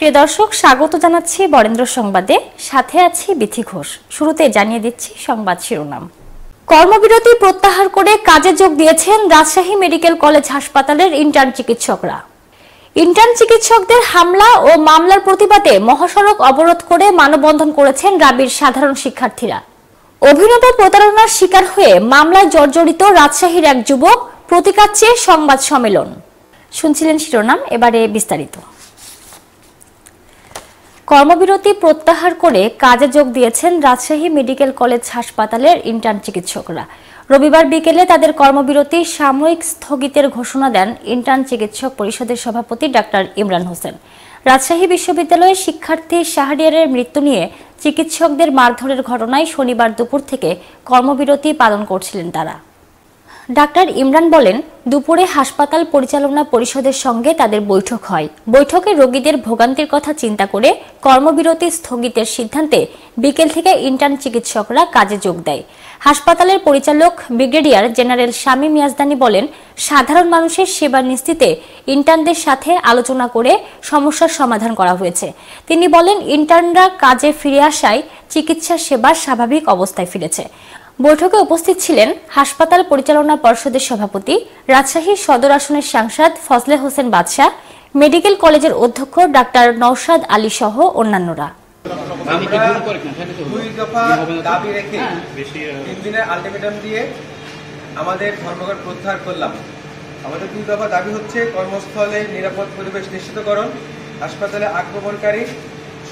প্রিয় দর্শক স্বাগত জানাচ্ছি বরেন্দ্র সংবাদে সাথে আছি বিথি ঘোষ শুরুতে জানিয়ে দিচ্ছি সংবাদ শিরোনাম কর্মবিরতি প্রত্যাহার করে কাজে যোগ দিয়েছেন রাজশাহী মেডিকেল কলেজ হাসপাতালের ইন্টার্ন চিকিৎসকরা ইন্টার্ন চিকিৎসকদের হামলা ও মামলার প্রতিবাদে মহাসড়ক অবরোধ করে মানববন্ধন করেছেন রাবির সাধারণ শিক্ষার্থীরা অভিনব প্রতারণার শিকার হয়ে মামলায় জর্জরিত রাজশাহীর এক যুবক প্রতিকার চেয়ে সংবাদ সম্মেলন শুনছিলেন শিরোনাম এবারে বিস্তারিত কর্মবিরতি প্রত্যাহার করে কাজে যোগ দিয়েছেন রাজশাহী মেডিকেল কলেজ হাসপাতালের ইন্টার্ন চিকিৎসকরা রবিবার বিকেলে তাদের কর্মবিরতি সাময়িক স্থগিতের ঘোষণা দেন ইন্টার্ন চিকিৎসক পরিষদের সভাপতি ডাক্তার ইমরান হোসেন রাজশাহী বিশ্ববিদ্যালয়ে শিক্ষার্থী শাহরিয়ারের মৃত্যু নিয়ে চিকিৎসকদের মারধরের ঘটনায় শনিবার দুপুর থেকে কর্মবিরতি পালন করছিলেন তারা ডাক্তার ইমরান বলেন দুপুরে হাসপাতাল পরিচালনা পরিষদের সঙ্গে তাদের বৈঠক হয় বৈঠকে রোগীদের ভোগান্তির কথা চিন্তা করে কর্মবিরতি স্থগিতের সিদ্ধান্তে বিকেল থেকে ইন্টার্ন চিকিৎসকরা কাজে যোগ দেয় হাসপাতালের পরিচালক ব্রিগেডিয়ার জেনারেল স্বামী মিয়াজদানি বলেন সাধারণ মানুষের সেবা নিশ্চিতে ইন্টার্নদের সাথে আলোচনা করে সমস্যার সমাধান করা হয়েছে তিনি বলেন ইন্টার্নরা কাজে ফিরে আসায় চিকিৎসা সেবা স্বাভাবিক অবস্থায় ফিরেছে বৈঠকে উপস্থিত ছিলেন হাসপাতাল পরিচালনা পর্ষদের সভাপতি রাজশাহী সদর আসনের সাংসদ ফজলে হোসেন বাদশাহ মেডিকেল কলেজের অধ্যক্ষ ডাক্তার নওশাদ আলী সহ অন্যান্যরা হ্যাঁ, আমাদের ধর্মঘট প্রত্যাহার করলাম আমাদের দুই দফা দাবি হচ্ছে কর্মস্থলে নিরাপদ পরিবেশ নিশ্চিতকরণ হাসপাতালে আক্রমণকারী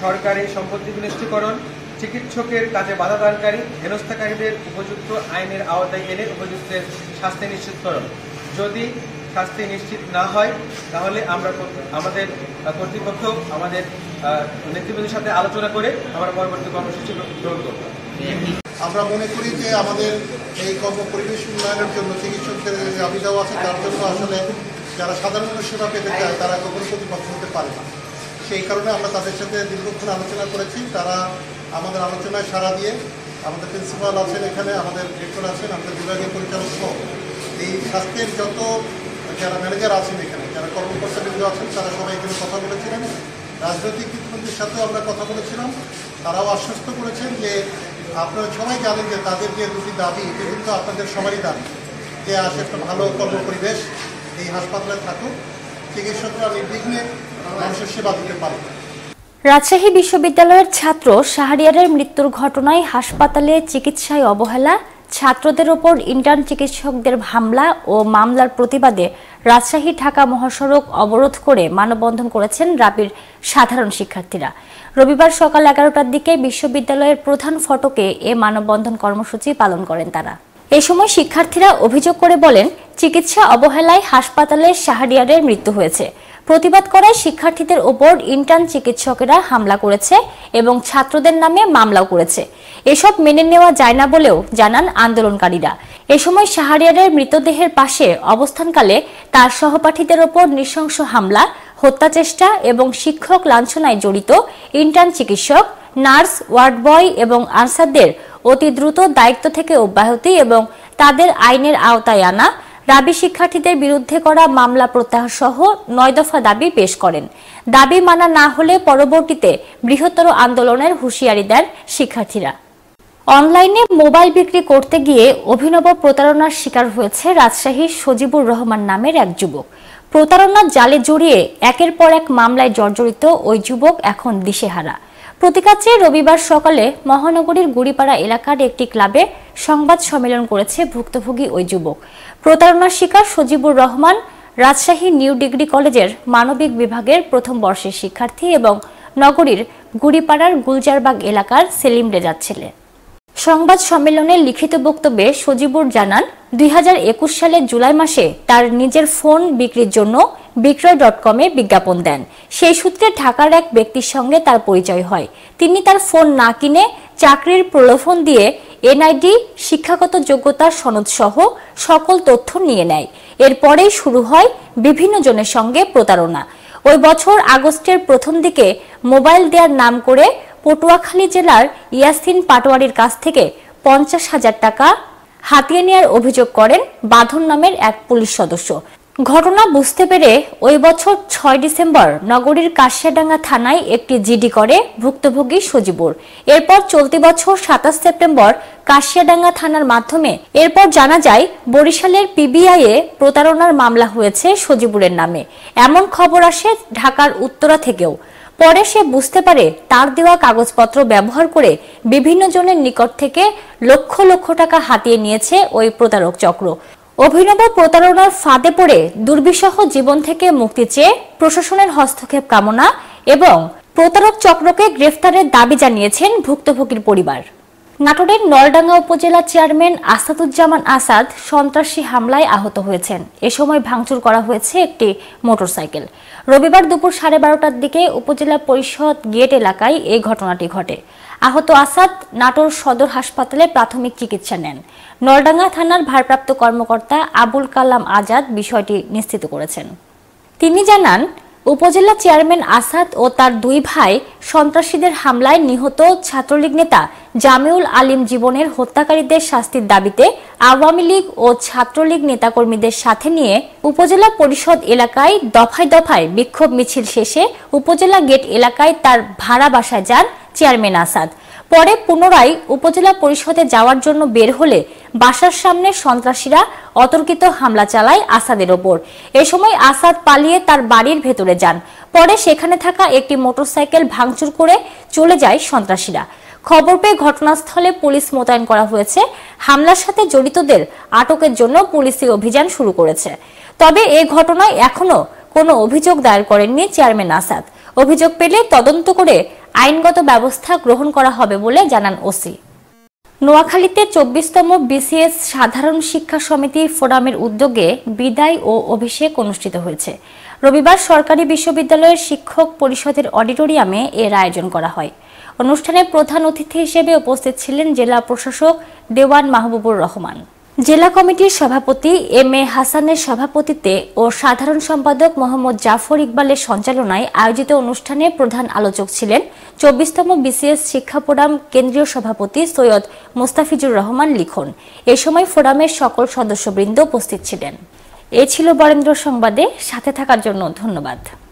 সরকারি সম্পত্তি বিনষ্টিকরণ চিকিৎসকের কাজে বাধাদানকারী হেনস্থাকারীদের উপযুক্ত আইনের আওতায় এনে উপযুক্তের শাস্তি নিশ্চিত নিশ্চিতকরণ যদি শাস্তি নিশ্চিত না হয় তাহলে আমরা আমাদের কর্তৃপক্ষ আমাদের নেতৃবৃন্দের সাথে আলোচনা করে আমরা পরবর্তী কর্মসূচি গ্রহণ করব আমরা মনে করি যে আমাদের এই কর্ম পরিবেশ উন্নয়নের জন্য চিকিৎসকদের দাবি দেওয়া আছে তার জন্য আসলে যারা সাধারণ সেবা পেতে চায় তারা কখনো প্রতিপক্ষ হতে পারে না সেই কারণে আমরা তাদের সাথে দীর্ঘক্ষণ আলোচনা করেছি তারা আমাদের আলোচনায় সারা দিয়ে আমাদের প্রিন্সিপাল আছেন এখানে আমাদের ডিরেক্টর আছেন আমাদের বিভাগীয় পরিচালক সহ এই স্বাস্থ্যের যত যারা ম্যানেজার আছেন এখানে যারা কিন্তু আছেন তারা সবাই এখানে কথা বলেছিলেন রাজনৈতিক নেতৃত্বের সাথেও আমরা কথা বলেছিলাম তারাও আশ্বস্ত করেছেন যে আপনারা সবাই জানেন যে তাদের যে দুটি দাবি এটি কিন্তু আপনাদের সবারই দাবি যে আসে একটা ভালো কর্ম পরিবেশ এই হাসপাতালে থাকুক চিকিৎসকরা নির্বিঘ্নে মানুষের সেবা দিতে পারে রাজশাহী বিশ্ববিদ্যালয়ের ছাত্র শাহরিয়ারের মৃত্যুর ঘটনায় হাসপাতালে চিকিৎসায় অবহেলা ছাত্রদের ওপর ইন্টার্ন চিকিৎসকদের হামলা ও মামলার প্রতিবাদে রাজশাহী ঢাকা মহাসড়ক অবরোধ করে মানববন্ধন করেছেন রাবির সাধারণ শিক্ষার্থীরা রবিবার সকাল এগারোটার দিকে বিশ্ববিদ্যালয়ের প্রধান ফটকে এ মানববন্ধন কর্মসূচি পালন করেন তারা এ সময় শিক্ষার্থীরা অভিযোগ করে বলেন চিকিৎসা অবহেলায় হাসপাতালে শাহরিয়ারের মৃত্যু হয়েছে প্রতিবাদ করায় শিক্ষার্থীদের ওপর ইন্টার্ন চিকিৎসকেরা হামলা করেছে এবং ছাত্রদের নামে মামলাও করেছে এসব মেনে নেওয়া যায় না বলেও জানান আন্দোলনকারীরা এ সময় শাহরিয়ারের মৃতদেহের পাশে অবস্থানকালে তার সহপাঠীদের ওপর নৃশংস হামলা হত্যা চেষ্টা এবং শিক্ষক লাঞ্ছনায় জড়িত ইন্টার্ন চিকিৎসক নার্স ওয়ার্ড বয় এবং আনসারদের অতি দ্রুত দায়িত্ব থেকে অব্যাহতি এবং তাদের আইনের আওতায় আনা দাবি শিক্ষার্থীদের বিরুদ্ধে করা মামলা প্রত্যাহার সহ নয় দফা দাবি পেশ করেন দাবি মানা না হলে পরবর্তীতে বৃহত্তর আন্দোলনের হুঁশিয়ারি দেন শিক্ষার্থীরা অনলাইনে মোবাইল বিক্রি করতে গিয়ে অভিনব প্রতারণার শিকার হয়েছে রাজশাহীর সজিবুর রহমান নামের এক যুবক প্রতারণার জালে জড়িয়ে একের পর এক মামলায় জর্জরিত ওই যুবক এখন দিশেহারা প্রতিকাচ্ছে রবিবার সকালে মহানগরীর গুড়িপাড়া এলাকার একটি ক্লাবে সংবাদ সম্মেলন করেছে ভুক্তভোগী ওই যুবক প্রতারণার শিকার সজিবুর রহমান রাজশাহী নিউ ডিগ্রি কলেজের মানবিক বিভাগের প্রথম বর্ষের শিক্ষার্থী এবং নগরীর গুড়িপাড়ার গুলজারবাগ এলাকার সেলিম রেজাত ছেলে সংবাদ সম্মেলনে লিখিত বক্তব্যে সজিবুর জানান দুই সালের জুলাই মাসে তার নিজের ফোন বিক্রির জন্য বিক্রয় ডট কমে বিজ্ঞাপন দেন সেই সূত্রে ঢাকার এক ব্যক্তির সঙ্গে তার পরিচয় হয় তিনি তার ফোন না কিনে চাকরির প্রলোভন দিয়ে এনআইডি শিক্ষাগত যোগ্যতার সনদ সহ সকল তথ্য নিয়ে নেয় এরপরেই শুরু হয় বিভিন্ন জনের সঙ্গে প্রতারণা ওই বছর আগস্টের প্রথম দিকে মোবাইল দেওয়ার নাম করে পটুয়াখালী জেলার ইয়াসিন পাটোয়ারির কাছ থেকে পঞ্চাশ হাজার টাকা হাতিয়ে নেওয়ার অভিযোগ করেন বাঁধন নামের এক পুলিশ সদস্য ঘটনা বুঝতে পেরে ওই বছর ছয় ডিসেম্বর নগরীর কাশিয়াডাঙ্গা থানায় একটি জিডি করে ভুক্তভোগী সজিবুর এরপর চলতি বছর সাতাশ সেপ্টেম্বর কাশিয়াডাঙ্গা থানার মাধ্যমে এরপর জানা যায় বরিশালের পিবিআই এ প্রতারণার মামলা হয়েছে সজিবুরের নামে এমন খবর আসে ঢাকার উত্তরা থেকেও পরে সে বুঝতে পারে তার দেওয়া কাগজপত্র ব্যবহার করে বিভিন্ন জনের নিকট থেকে লক্ষ লক্ষ টাকা হাতিয়ে নিয়েছে ওই প্রতারক চক্র অভিনব প্রতারণার ফাঁদে পড়ে দুর্বিষহ জীবন থেকে মুক্তি চেয়ে প্রশাসনের হস্তক্ষেপ কামনা এবং প্রতারক চক্রকে গ্রেফতারের দাবি জানিয়েছেন ভুক্তভোগীর পরিবার নাটোরের নলডাঙ্গা উপজেলা চেয়ারম্যান আসাদুজ্জামান আসাদ সন্ত্রাসী হামলায় আহত হয়েছেন এ সময় ভাঙচুর করা হয়েছে একটি মোটরসাইকেল রবিবার দুপুর সাড়ে বারোটার দিকে উপজেলা পরিষদ গেট এলাকায় এই ঘটনাটি ঘটে আহত আসাদ নাটোর সদর হাসপাতালে প্রাথমিক চিকিৎসা নেন নলডাঙ্গা থানার ভারপ্রাপ্ত কর্মকর্তা আবুল কালাম আজাদ বিষয়টি নিশ্চিত করেছেন তিনি জানান উপজেলা চেয়ারম্যান আসাদ ও তার দুই ভাই সন্ত্রাসীদের হামলায় নিহত ছাত্রলীগ নেতা জামিউল আলিম জীবনের হত্যাকারীদের শাস্তির দাবিতে আওয়ামী লীগ ও ছাত্রলীগ নেতাকর্মীদের সাথে নিয়ে উপজেলা পরিষদ এলাকায় দফায় দফায় বিক্ষোভ মিছিল শেষে উপজেলা গেট এলাকায় তার ভাড়া বাসায় যান চেয়ারম্যান আসাদ পরে পুনরায় উপজেলা পরিষদে যাওয়ার জন্য বের হলে বাসার সামনে সন্ত্রাসীরা অতর্কিত হামলা চালায় আসাদের ওপর এ সময় আসাদ পালিয়ে তার বাড়ির ভেতরে যান পরে সেখানে থাকা একটি মোটরসাইকেল ভাঙচুর করে চলে যায় সন্ত্রাসীরা খবর পেয়ে ঘটনাস্থলে পুলিশ মোতায়েন করা হয়েছে হামলার সাথে জড়িতদের আটকের জন্য পুলিশি অভিযান শুরু করেছে তবে এ ঘটনায় এখনও কোনো অভিযোগ দায়ের করেননি চেয়ারম্যান আসাদ অভিযোগ পেলে তদন্ত করে আইনগত ব্যবস্থা গ্রহণ করা হবে বলে জানান ওসি নোয়াখালীতে চব্বিশতম বিসিএস সাধারণ শিক্ষা সমিতি ফোরামের উদ্যোগে বিদায় ও অভিষেক অনুষ্ঠিত হয়েছে রবিবার সরকারি বিশ্ববিদ্যালয়ের শিক্ষক পরিষদের অডিটোরিয়ামে এর আয়োজন করা হয় অনুষ্ঠানে প্রধান অতিথি হিসেবে উপস্থিত ছিলেন জেলা প্রশাসক দেওয়ান মাহবুবুর রহমান জেলা কমিটির সভাপতি এম এ হাসানের সভাপতিত্বে ও সাধারণ সম্পাদক মোহাম্মদ জাফর ইকবালের সঞ্চালনায় আয়োজিত অনুষ্ঠানে প্রধান আলোচক ছিলেন চব্বিশতম বিসিএস শিক্ষা ফোরাম কেন্দ্রীয় সভাপতি সৈয়দ মুস্তাফিজুর রহমান লিখন এ সময় ফোরামের সকল সদস্যবৃন্দ উপস্থিত ছিলেন এ ছিল বরেন্দ্র সংবাদে সাথে থাকার জন্য ধন্যবাদ